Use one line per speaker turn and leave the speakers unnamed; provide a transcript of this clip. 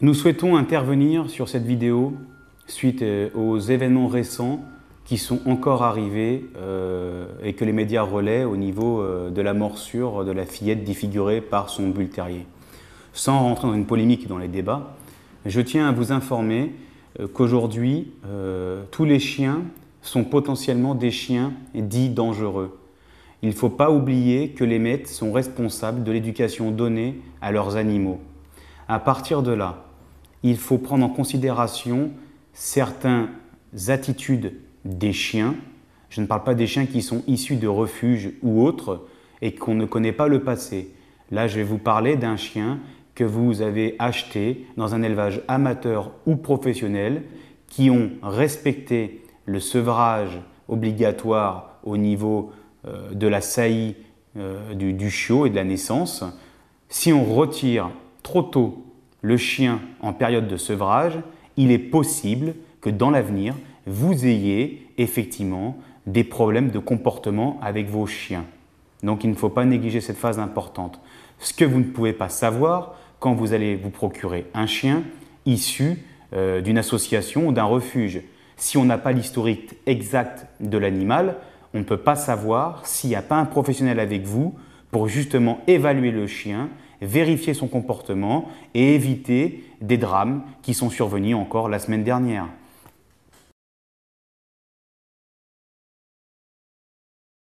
Nous souhaitons intervenir sur cette vidéo suite euh, aux événements récents qui sont encore arrivés euh, et que les médias relaient au niveau euh, de la morsure de la fillette défigurée par son bull terrier. Sans rentrer dans une polémique dans les débats, je tiens à vous informer qu'aujourd'hui, tous les chiens sont potentiellement des chiens dits dangereux. Il ne faut pas oublier que les maîtres sont responsables de l'éducation donnée à leurs animaux. À partir de là, il faut prendre en considération certaines attitudes des chiens. Je ne parle pas des chiens qui sont issus de refuges ou autres et qu'on ne connaît pas le passé. Là, je vais vous parler d'un chien que vous avez acheté dans un élevage amateur ou professionnel qui ont respecté le sevrage obligatoire au niveau euh, de la saillie euh, du chiot et de la naissance. Si on retire trop tôt le chien en période de sevrage, il est possible que dans l'avenir, vous ayez effectivement des problèmes de comportement avec vos chiens. Donc il ne faut pas négliger cette phase importante. Ce que vous ne pouvez pas savoir quand vous allez vous procurer un chien issu euh, d'une association ou d'un refuge. Si on n'a pas l'historique exact de l'animal, on ne peut pas savoir s'il n'y a pas un professionnel avec vous pour justement évaluer le chien vérifier son comportement et éviter des drames qui sont survenus encore la semaine dernière.